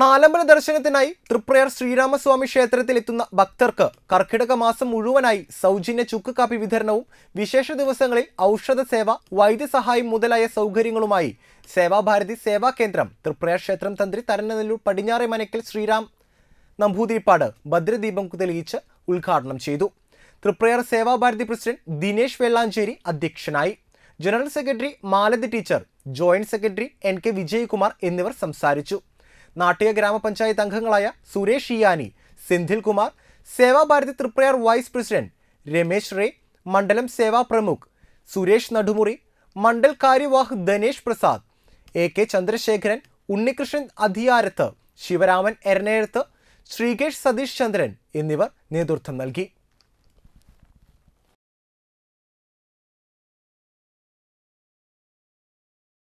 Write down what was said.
നാലമ്പല ദർശനത്തിനായി തൃപ്രയർ ശ്രീരാമസ്വാമി ക്ഷേത്രത്തിൽ എത്തുന്ന ഭക്തർക്ക് കർക്കിടക മാസം മുഴുവനായി സൗജന്യ ചുക്ക് കാപ്പി വിതരണവും വിശേഷ ദിവസങ്ങളിൽ ഔഷധ സേവ വൈദ്യസഹായം മുതലായ സൗകര്യങ്ങളുമായി സേവാഭാരതി സേവാ കേന്ദ്രം തൃപ്രയർ ക്ഷേത്രം തന്ത്രി തരനനെല്ലൂർ പടിഞ്ഞാറെ മനക്കൽ ശ്രീരാം നമ്പൂതിരിപ്പാട് ഭദ്രദീപം തെളിയിച്ച് ഉദ്ഘാടനം ചെയ്തു തൃപ്രയർ സേവാഭാരതി പ്രസിഡന്റ് ദിനേശ് വെള്ളാഞ്ചേരി അധ്യക്ഷനായി general secretary Malathi teacher joint secretary N K Vijayakumar എന്നിവർ സംസാരിച്ചു നാട്ടിക ഗ്രാമപഞ്ചായത്ത് അംഗങ്ങളായ സുരേഷ് ഇയാനി കുമാർ സേവാഭാരതി തൃപ്രയാർ വൈസ് പ്രസിഡന്റ് രമേശ് റേ മണ്ഡലം സേവാ പ്രമുഖ് സുരേഷ് നടുമുറി മണ്ഡൽ കാര്യവാഹ് ധനേഷ് പ്രസാദ് എ കെ ചന്ദ്രശേഖരൻ ഉണ്ണികൃഷ്ണൻ അധികാരത്ത് ശിവരാമൻ എരനേഴത്ത് ശ്രീകേഷ് സതീഷ് ചന്ദ്രൻ എന്നിവർ നേതൃത്വം നൽകി